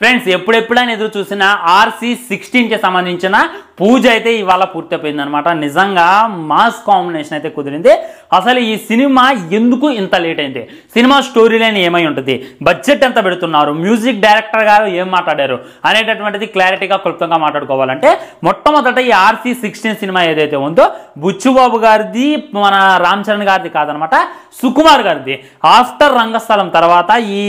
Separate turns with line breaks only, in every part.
friends ఎప్పుడెప్పుడైనా ఎదురు చూసిన RC సిక్స్టీన్కి సంబంధించిన పూజ అయితే ఇవాళ పూర్తయిపోయింది అనమాట నిజంగా మాస్ కాంబినేషన్ అయితే కుదిరింది అసలు ఈ సినిమా ఎందుకు ఇంత లేట్ అయింది సినిమా స్టోరీ లైన్ ఏమై ఉంటుంది బడ్జెట్ ఎంత పెడుతున్నారు మ్యూజిక్ డైరెక్టర్ గారు ఏం మాట్లాడారు అనేటటువంటిది క్లారిటీగా క్లుప్తంగా మాట్లాడుకోవాలంటే మొట్టమొదట ఈ ఆర్సీ సిక్స్టీన్ సినిమా ఏదైతే ఉందో బుచ్చుబాబు గారిది మన రామ్ చరణ్ గారిది కాదనమాట సుకుమార్ గారిది ఆఫ్టర్ రంగస్థలం తర్వాత ఈ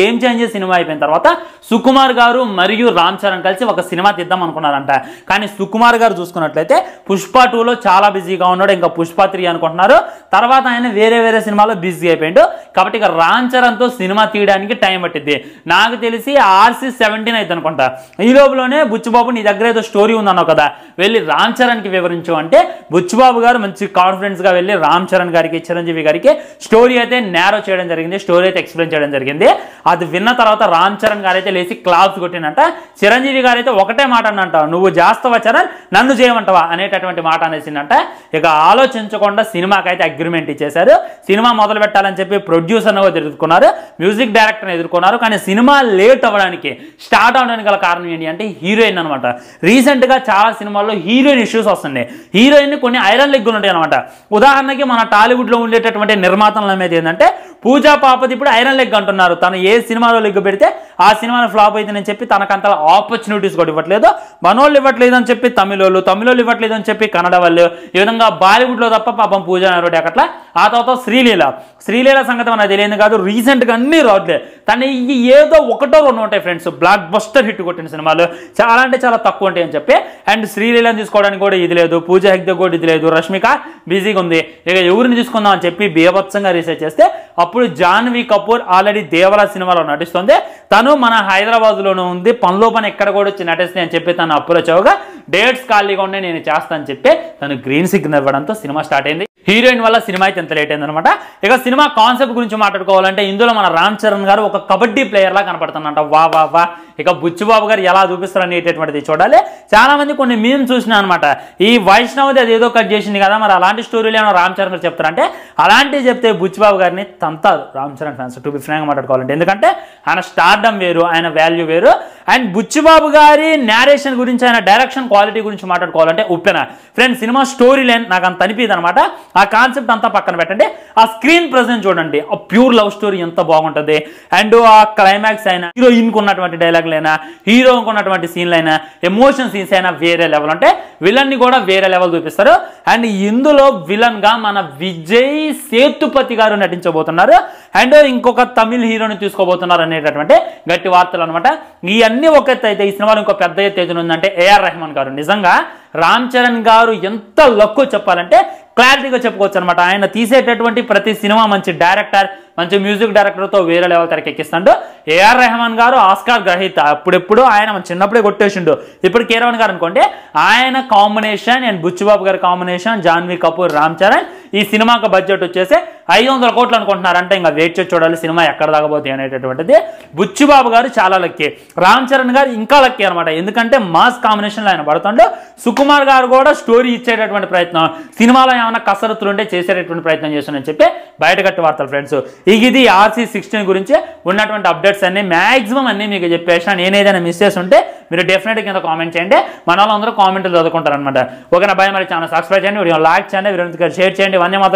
గేమ్ చేంజర్ సినిమా అయిపోయిన తర్వాత సుకుమార్ గారు మరియు రామ్ చరణ్ కలిసి ఒక సినిమా తీద్దాం అనుకున్నారంట కానీ సుకుమార్ గారు చూసుకున్నట్లయితే పుష్ప టూలో చాలా బిజీగా ఉన్నాడు ఇంకా పుష్ప త్రీ అనుకుంటున్నారు తర్వాత ఆయన వేరే వేరే సినిమాలో బిజీ అయిపోయాడు కాబట్టి ఇక రామ్ తో సినిమా తీయడానికి టైం పట్టింది నాకు తెలిసి ఆర్సీ సెవెంటీన్ అయితే అనుకుంటా ఈ లోపులోనే బుచ్చుబాబు నీ దగ్గర ఏదో స్టోరీ ఉందన్నావు కదా వెళ్ళి రామ్ కి వివరించు అంటే బుచ్చుబాబు గారు మంచి కాన్ఫిడెన్స్గా వెళ్ళి రామ్ చరణ్ గారికి చిరంజీవి గారికి స్టోరీ అయితే నేరో చేయడం జరిగింది స్టోరీ అయితే ఎక్స్ప్లెయిన్ చేయడం జరిగింది అది విన్న తర్వాత రామ్ చరణ్ గారు అయితే లేచి క్లాప్స్ కొట్టినంట చిరంజీవి గారు అయితే ఒకటే మాట అన్నంట నువ్వు జాస్తవ చేశారు నన్ను చేయమంటవా అనేటటువంటి మాట అనేసిందంట ఇక ఆలోచించకుండా సినిమాకి అయితే అగ్రిమెంట్ ఇచ్చేశారు సినిమా మొదలు పెట్టాలని చెప్పి ప్రొడ్యూసర్ను ఎదుర్కొన్నారు మ్యూజిక్ డైరెక్టర్ని ఎదుర్కొన్నారు కానీ సినిమా లేట్ అవ్వడానికి స్టార్ట్ అవ్వడానికి గల కారణం ఏంటి అంటే హీరోయిన్ అనమాట రీసెంట్గా చాలా సినిమాల్లో హీరోయిన్ ఇష్యూస్ వస్తున్నాయి హీరోయిన్ కొన్ని ఐరన్ లెగ్గులు ఉంటాయి అనమాట ఉదాహరణకి మన టాలీవుడ్లో ఉండేటటువంటి నిర్మాతల మీద ఏంటంటే పూజా పాపది ఇప్పుడు ఐరన్ లెగ్ అంటున్నారు తను ఏ సినిమాలో లెగ్గు పెడితే ఆ సినిమాని ఫ్లాప్ అవుతుందని చెప్పి తనకంత ఆపర్చునిటీస్ కూడా ఇవ్వట్లేదు మనోళ్ళు ఇవ్వట్లేదు అని చెప్పి తమిళోళ్ళు తమిళోళ్ళు ఇవ్వట్లేదు అని చెప్పి కన్నడ వాళ్ళు ఈ విధంగా బాలీవుడ్లో తప్ప పాపం పూజ అనేవాడు అక్కడ ఆ తర్వాత శ్రీలీల శ్రీలీల సంగతి మనకు తెలియదు కాదు రీసెంట్గా అన్ని రావట్లేదు తను ఏదో ఒకటో రెండు ఉంటాయి ఫ్రెండ్స్ బ్లాక్ బస్టర్ హిట్ కొట్టిన సినిమాలు చాలా అంటే చాలా తక్కువ ఉంటాయి అని చెప్పి అండ్ శ్రీలీలను తీసుకోవడానికి కూడా ఇది లేదు పూజ హెగ్దే కూడా ఇది లేదు రష్మిక బిజీగా ఉంది ఇక ఎవరిని తీసుకుందాం అని చెప్పి బీభత్సంగా రీసెర్చ్ చేస్తే అప్పుడు జాన్వీ కపూర్ ఆల్రెడీ దేవరా సినిమాలో నటిస్తుంది తను మన హైదరాబాద్లోనే ఉంది పనిలో పని ఎక్కడ కూడా వచ్చి నటిస్తే అని చెప్పి తను అప్రోచ్ అవగా డేట్స్ ఖాళీగా ఉండే నేను చేస్తాను చెప్పి తను గ్రీన్ సిగ్నల్ ఇవ్వడంతో సినిమా స్టార్ట్ అయింది హీరోయిన్ వల్ల సినిమా అయితే ఎంత లేట్ అయిందనమాట ఇక సినిమా కాన్సెప్ట్ గురించి మాట్లాడుకోవాలంటే ఇందులో మన రామ్ చరణ్ గారు ఒక కబడ్డీ ప్లేయర్లా కనపడుతుందంట వా వా వా ఇక బుచ్చుబాబు గారు ఎలా చూపిస్తారు అనేటటువంటిది చూడాలి చాలామంది కొన్ని మేము చూసినా అనమాట ఈ వైష్ణవది అది ఏదో కట్ చేసింది కదా మరి అలాంటి స్టోరీలు ఏమైనా రామ్ చరణ్ గారు చెప్తారంటే అలాంటివి చెప్తే బుచ్చుబాబు గారిని తంతారు Ram Charan fans to be frank మాట్లాడుకోవాలంటే ఎందుకంటే ఆయన స్టార్డమ్ వేరు ఆయన వాల్యూ వేరు అండ్ బుచ్చుబాబు గారి నేరేషన్ గురించి ఆయన డైరెక్షన్ క్వాలిటీ గురించి మాట్లాడుకోవాలంటే ఉప్పెన ఫ్రెండ్ సినిమా స్టోరీ లైన్ నాకు అంత అనిపిదు అనమాట ఆ కాన్సెప్ట్ అంతా పక్కన పెట్టండి ఆ స్క్రీన్ ప్రజెంట్ చూడండి ఆ ప్యూర్ లవ్ స్టోరీ ఎంత బాగుంటుంది అండ్ ఆ క్లైమాక్స్ అయినా హీరోయిన్కి ఉన్నటువంటి డైలాగ్లైనా హీరోకి ఉన్నటువంటి సీన్లైనా ఎమోషన్ సీన్స్ అయినా వేరే లెవెల్ అంటే విలన్ ని కూడా వేరే లెవెల్ చూపిస్తారు అండ్ ఇందులో విలన్ గా మన విజయ్ సేతుపతి గారు నటించబోతున్నారు అండ్ ఇంకొక తమిళ్ హీరోని తీసుకోబోతున్నారు అనేటటువంటి గట్టి వార్తలు అనమాట ఇవన్నీ ఒక అయితే ఈ సినిమాలో ఇంకో పెద్ద ఎత్తు ఉందంటే ఏఆర్ రెహమాన్ గారు నిజంగా రామ్ చరణ్ గారు ఎంత లక్కు చెప్పాలంటే క్లారిటీగా చెప్పుకోవచ్చు అనమాట ఆయన తీసేటటువంటి ప్రతి సినిమా మంచి డైరెక్టర్ మంచి మ్యూజిక్ డైరెక్టర్తో వేరే లెవెల్ ఎక్కిస్తాడు ఏఆర్ రెహమాన్ గారు ఆస్కార్ గ్రహీత అప్పుడెప్పుడు ఆయన చిన్నప్పుడే కొట్టేసిండు ఇప్పుడు కేరవన్ గారు అనుకోండి ఆయన కాంబినేషన్ అండ్ బుచ్చుబాబు గారి కాంబినేషన్ జాన్వీ కపూర్ రామ్ చరణ్ ఈ సినిమాకు బడ్జెట్ వచ్చేసి ఐదు వందల కోట్లు అనుకుంటున్నారంటే ఇంకా వెయిట్ చేసి చూడాలి సినిమా ఎక్కడ దాకపోతే అనేటటువంటిది బుచ్చిబాబు గారు చాలా లక్కీ రామ్ చరణ్ గారు ఇంకా లక్కీ అనమాట ఎందుకంటే మాస్ కాంబినేషన్లో ఆయన పడుతుండే సుకుమార్ గారు కూడా స్టోరీ ఇచ్చేటటువంటి ప్రయత్నం సినిమాలో ఏమైనా కసరత్తులు ఉంటే చేసేటటువంటి ప్రయత్నం చేస్తున్నారని చెప్పి కట్టి వార్తలు ఫ్రెండ్స్ ఇక ఇది ఆర్సీ సిక్స్టీన్ గురించి ఉన్నటువంటి అప్డేట్స్ అన్ని మ్యాక్సిమం అన్ని మీకు నేను నేనేదైనా మిస్ చేసి ఉంటే మీరు డెఫినెట్గా కింద కామెంట్ చేయండి మన వాళ్ళందరూ కామెంట్లు చదువుకుంటారు అనమాట నా భయం మరి ఛానల్ సబ్స్క్రైబ్ చేయండి వీడియో లైక్ చేయండి వీడియో షేర్ చేయండి ఇవన్నీ మాత్రం